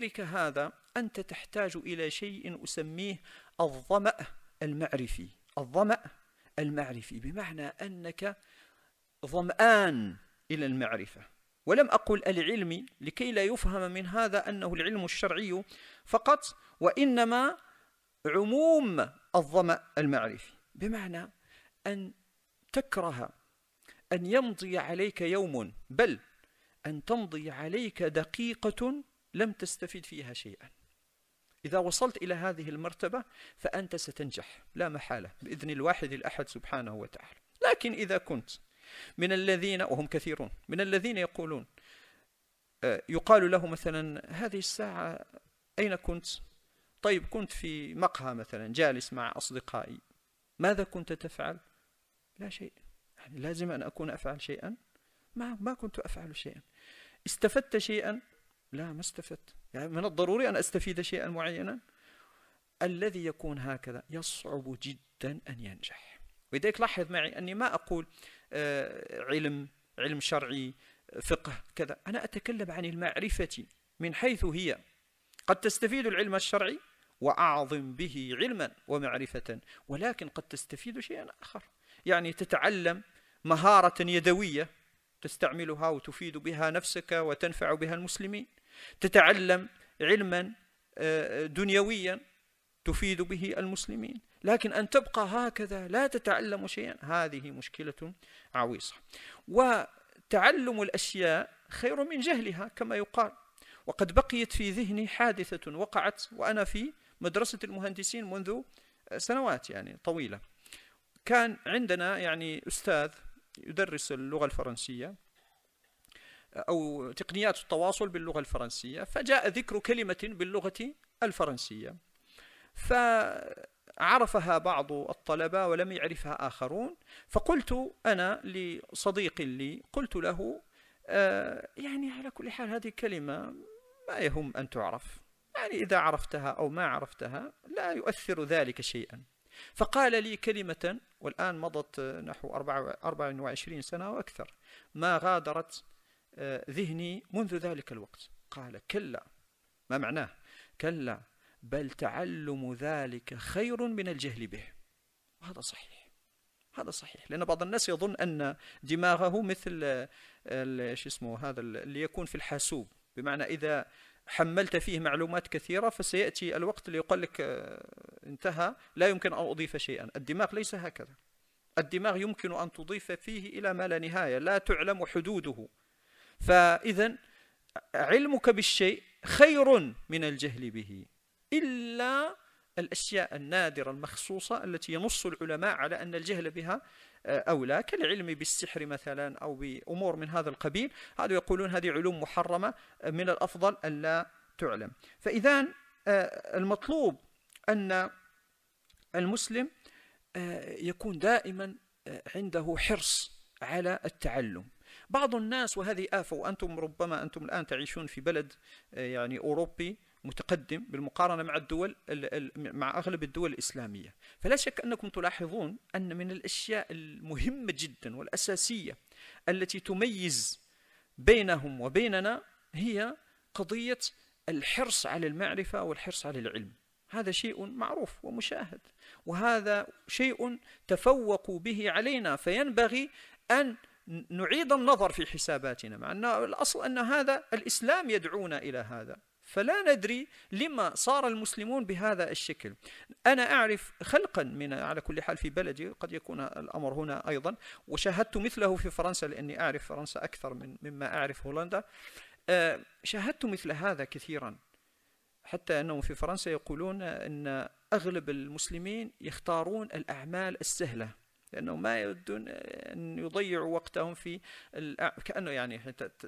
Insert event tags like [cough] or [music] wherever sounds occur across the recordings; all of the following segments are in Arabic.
غيرك هذا أنت تحتاج إلى شيء أسميه الظمأ المعرفي الظمأ المعرفي بمعنى أنك ظمآن إلى المعرفة ولم أقل العلم لكي لا يفهم من هذا أنه العلم الشرعي فقط وإنما عموم الظمأ المعرفي بمعنى أن تكره أن يمضي عليك يوم بل أن تمضي عليك دقيقة لم تستفيد فيها شيئا إذا وصلت إلى هذه المرتبة فأنت ستنجح لا محالة بإذن الواحد الأحد سبحانه وتعالى لكن إذا كنت من الذين وهم كثيرون من الذين يقولون آه، يقال له مثلا هذه الساعة أين كنت؟ طيب كنت في مقهى مثلا جالس مع أصدقائي ماذا كنت تفعل؟ لا شيء يعني لازم أن أكون أفعل شيئا ما, ما كنت أفعل شيئا استفدت شيئا لا ما استفدت يعني من الضروري أن أستفيد شيئا معينا الذي يكون هكذا يصعب جدا أن ينجح ولذلك لاحظ معي أني ما أقول آه، علم علم شرعي فقه كذا أنا أتكلم عن المعرفة من حيث هي قد تستفيد العلم الشرعي وأعظم به علما ومعرفة ولكن قد تستفيد شيئا آخر يعني تتعلم مهارة يدوية تستعملها وتفيد بها نفسك وتنفع بها المسلمين تتعلم علما آه، آه، دنيويا تفيد به المسلمين لكن أن تبقى هكذا لا تتعلم شيئا هذه مشكلة عويصة وتعلم الأشياء خير من جهلها كما يقال وقد بقيت في ذهني حادثة وقعت وأنا في مدرسة المهندسين منذ آه، سنوات يعني طويلة كان عندنا يعني أستاذ يدرس اللغة الفرنسية أو تقنيات التواصل باللغة الفرنسية فجاء ذكر كلمة باللغة الفرنسية فعرفها بعض الطلبة ولم يعرفها آخرون فقلت أنا لصديق لي قلت له آه، يعني على كل حال هذه كلمه ما يهم أن تعرف يعني إذا عرفتها أو ما عرفتها لا يؤثر ذلك شيئا فقال لي كلمة والآن مضت نحو 24 سنة وأكثر ما غادرت آه، ذهني منذ ذلك الوقت قال كلا ما معناه كلا بل تعلم ذلك خير من الجهل به وهذا صحيح هذا صحيح لأن بعض الناس يظن أن دماغه مثل آه، شو اسمه هذا اللي يكون في الحاسوب بمعنى إذا حملت فيه معلومات كثيرة فسيأتي الوقت اللي يقول لك آه، انتهى لا يمكن أن أضيف شيئا الدماغ ليس هكذا الدماغ يمكن أن تضيف فيه إلى ما لا نهاية لا تعلم حدوده فإذا علمك بالشيء خير من الجهل به إلا الأشياء النادرة المخصوصة التي ينص العلماء على أن الجهل بها آه، أولى كالعلم بالسحر مثلا أو بأمور من هذا القبيل هذا يقولون هذه علوم محرمة آه، من الأفضل ألا تعلم فإذا آه، المطلوب أن المسلم يكون دائما عنده حرص على التعلم بعض الناس وهذه آفة وأنتم ربما أنتم الآن تعيشون في بلد آه، يعني أوروبي متقدم بالمقارنة مع الدول مع أغلب الدول الإسلامية فلا شك أنكم تلاحظون أن من الأشياء المهمة جدا والأساسية التي تميز بينهم وبيننا هي قضية الحرص على المعرفة والحرص على العلم هذا شيء معروف ومشاهد وهذا شيء تفوقوا به علينا فينبغي أن نعيد النظر في حساباتنا مع أن الأصل أن هذا الإسلام يدعونا إلى هذا فلا ندري لما صار المسلمون بهذا الشكل أنا أعرف خلقا من على كل حال في بلدي قد يكون الأمر هنا أيضا وشاهدت مثله في فرنسا لأني أعرف فرنسا أكثر من مما أعرف هولندا آه، شاهدت مثل هذا كثيرا حتى أنهم في فرنسا يقولون أن أغلب المسلمين يختارون الأعمال السهلة لانه ما يودون أن يضيعوا وقتهم في كأنه يعني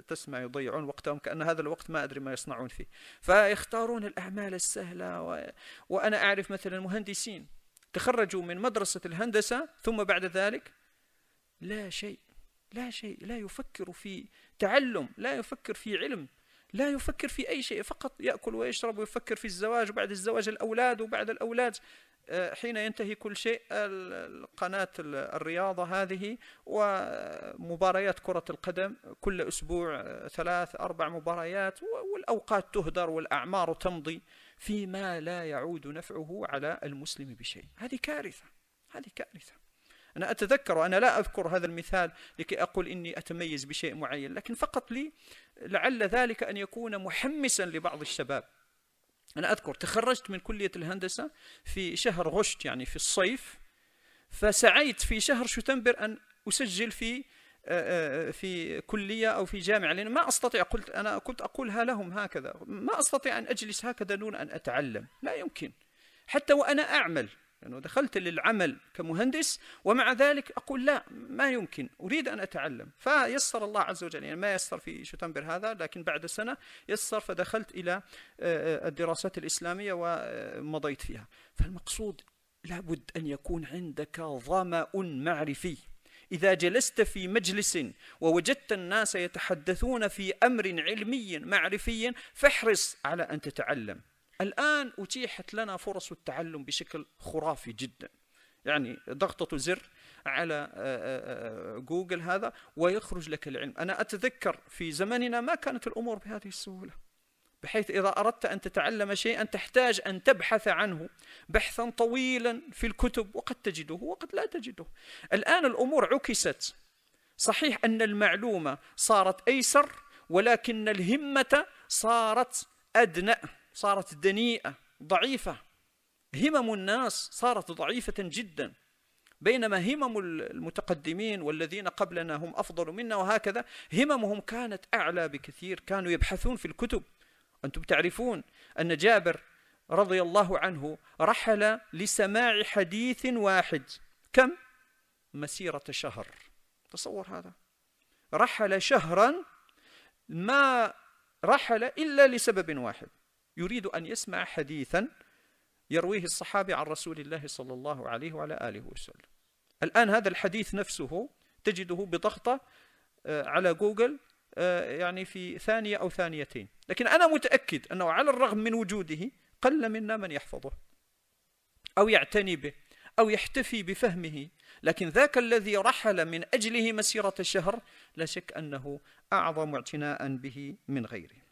تسمع يضيعون وقتهم كأن هذا الوقت ما أدري ما يصنعون فيه فيختارون الأعمال السهلة و... وأنا أعرف مثلا مهندسين تخرجوا من مدرسة الهندسة ثم بعد ذلك لا شيء لا شيء لا يفكر في تعلم لا يفكر في علم لا يفكر في أي شيء فقط يأكل ويشرب ويفكر في الزواج وبعد الزواج الأولاد وبعد الأولاد حين ينتهي كل شيء قناة الرياضة هذه ومباريات كرة القدم كل أسبوع ثلاث أربع مباريات والأوقات تهدر والأعمار تمضي فيما لا يعود نفعه على المسلم بشيء هذه كارثة هذه كارثة أنا أتذكر أنا لا أذكر هذا المثال لكي أقول إني أتميز بشيء معين لكن فقط لي لعل ذلك أن يكون محمسا لبعض الشباب أنا أذكر تخرجت من كلية الهندسة في شهر غشت يعني في الصيف فسعيت في شهر شتنبر أن أسجل في آه، آه، في كلية أو في جامعة لأن ما أستطيع قلت أنا كنت أقولها لهم هكذا ما أستطيع أن أجلس هكذا دون أن أتعلم لا يمكن حتى وأنا أعمل لأنه يعني دخلت للعمل كمهندس ومع ذلك أقول لا ما يمكن أريد أن أتعلم فيسر الله عز وجل يعني ما يسر في شتنبر هذا لكن بعد سنة يسر فدخلت إلى آه، آه، الدراسات الإسلامية ومضيت فيها فالمقصود لابد أن يكون عندك ظمأ معرفي إذا جلست في مجلس ووجدت الناس يتحدثون في أمر علمي معرفي فاحرص على أن تتعلم الآن أتيحت لنا فرص التعلم بشكل خرافي جدا يعني ضغطة زر على آه، آه، آه، جوجل هذا ويخرج لك العلم أنا أتذكر في زمننا ما كانت الأمور بهذه السهولة بحيث إذا أردت أن تتعلم شيئا تحتاج أن تبحث عنه بحثا طويلا في الكتب وقد تجده وقد لا تجده الآن الأمور عكست صحيح أن المعلومة صارت أيسر ولكن الهمة صارت أدنى صارت دنيئة ضعيفة همم الناس صارت ضعيفة جدا بينما همم المتقدمين والذين قبلنا هم أفضل منا وهكذا هممهم كانت أعلى بكثير كانوا يبحثون في الكتب أنتم تعرفون أن جابر رضي الله عنه رحل لسماع حديث واحد كم؟ مسيرة شهر تصور هذا رحل شهرا ما رحل إلا لسبب واحد يريد أن يسمع حديثا يرويه الصحابي عن رسول الله صلى الله عليه وعلى آله وسلم الآن هذا الحديث نفسه تجده بضغطة آه، على جوجل آه، يعني في ثانية أو ثانيتين لكن أنا متأكد أنه على الرغم من وجوده قل منا من يحفظه أو يعتني به أو يحتفي بفهمه لكن ذاك الذي رحل من أجله مسيرة الشهر لا شك أنه أعظم اعتناء به من غيره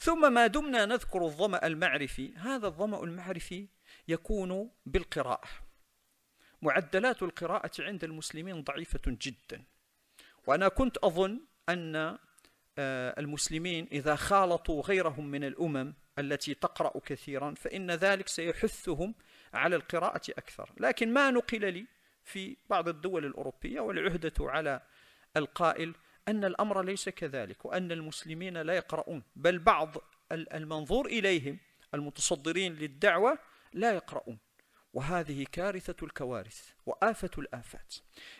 ثم ما دمنا نذكر الظمأ المعرفي هذا الظمأ المعرفي يكون بالقراءة معدلات القراءة عند المسلمين ضعيفة جدا وأنا كنت أظن أن آه، المسلمين إذا خالطوا غيرهم من الأمم التي تقرأ كثيرا فإن ذلك سيحثهم على القراءة أكثر لكن ما نقل لي في بعض الدول الأوروبية والعهدة على القائل أن الأمر ليس كذلك وأن المسلمين لا يقرؤون بل بعض المنظور إليهم المتصدرين للدعوة لا يقرؤون وهذه كارثة الكوارث وآفة الآفات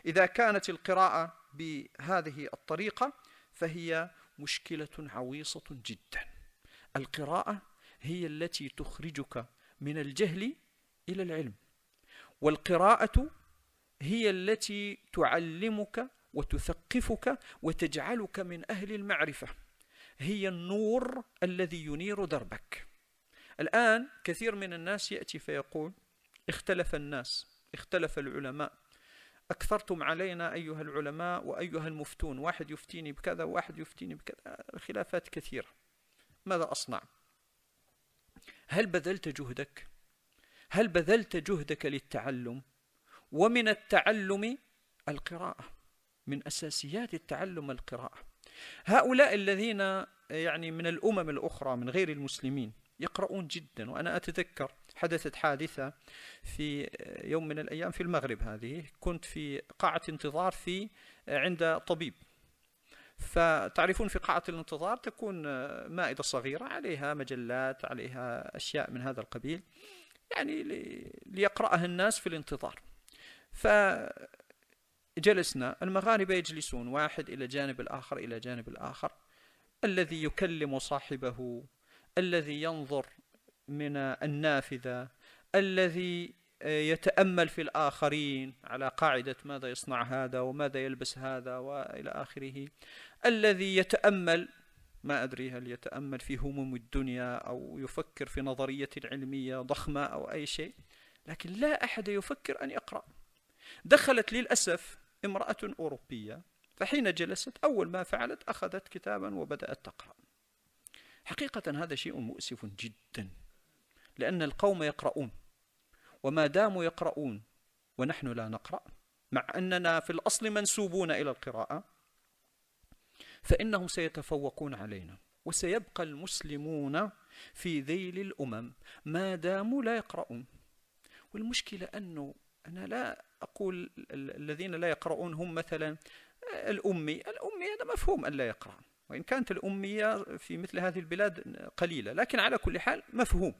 إذا كانت القراءة بهذه الطريقة فهي مشكلة عويصة جدا القراءة هي التي تخرجك من الجهل إلى العلم والقراءة هي التي تعلمك وتثقفك وتجعلك من أهل المعرفة هي النور الذي ينير دربك الآن كثير من الناس يأتي فيقول اختلف الناس اختلف العلماء أكثرتم علينا أيها العلماء وأيها المفتون واحد يفتيني بكذا واحد يفتيني بكذا خلافات كثيرة ماذا أصنع؟ هل بذلت جهدك؟ هل بذلت جهدك للتعلم؟ ومن التعلم القراءة من أساسيات التعلم القراءة هؤلاء الذين يعني من الأمم الأخرى من غير المسلمين يقرؤون جدا وأنا أتذكر حدثت حادثة في يوم من الأيام في المغرب هذه كنت في قاعة انتظار في عند طبيب فتعرفون في قاعة الانتظار تكون مائدة صغيرة عليها مجلات عليها أشياء من هذا القبيل يعني ليقرأها الناس في الانتظار ف جلسنا المغاربة يجلسون واحد إلى جانب الآخر إلى جانب الآخر الذي يكلم صاحبه الذي ينظر من النافذة الذي آه، يتأمل في الآخرين على قاعدة ماذا يصنع هذا وماذا يلبس هذا وإلى آخره الذي يتأمل ما أدري هل يتأمل في هموم الدنيا أو يفكر في نظرية علمية ضخمة أو أي شيء لكن لا أحد يفكر أن يقرأ دخلت للأسف امرأة أوروبية فحين جلست أول ما فعلت أخذت كتابا وبدأت تقرأ حقيقة هذا شيء مؤسف جدا لأن القوم يقرؤون وما داموا يقرؤون ونحن لا نقرأ مع أننا في الأصل منسوبون إلى القراءة فإنهم سيتفوقون علينا وسيبقى المسلمون في ذيل الأمم ما داموا لا يقرؤون والمشكلة أنه أنا لا أقول الذين لا يقرؤون هم مثلا آه، الأمي الأمي هذا مفهوم أن لا يقرأ وإن كانت الأمية في مثل هذه البلاد قليلة لكن على كل حال مفهوم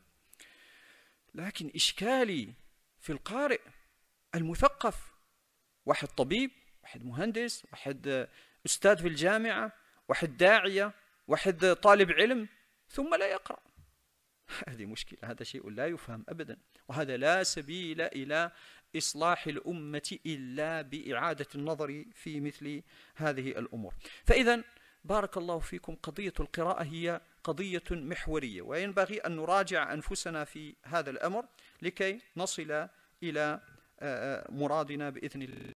لكن إشكالي في القارئ المثقف واحد طبيب واحد مهندس واحد آه، أستاذ في الجامعة واحد داعية واحد طالب علم ثم لا يقرأ [laughs] هذه مشكلة هذا شيء لا يفهم أبدا وهذا لا سبيل إلى إصلاح الأمة إلا بإعادة النظر في مثل هذه الأمور فإذا بارك الله فيكم قضية القراءة هي قضية محورية وينبغي أن نراجع أنفسنا في هذا الأمر لكي نصل إلى آه، آه، مرادنا بإذن الله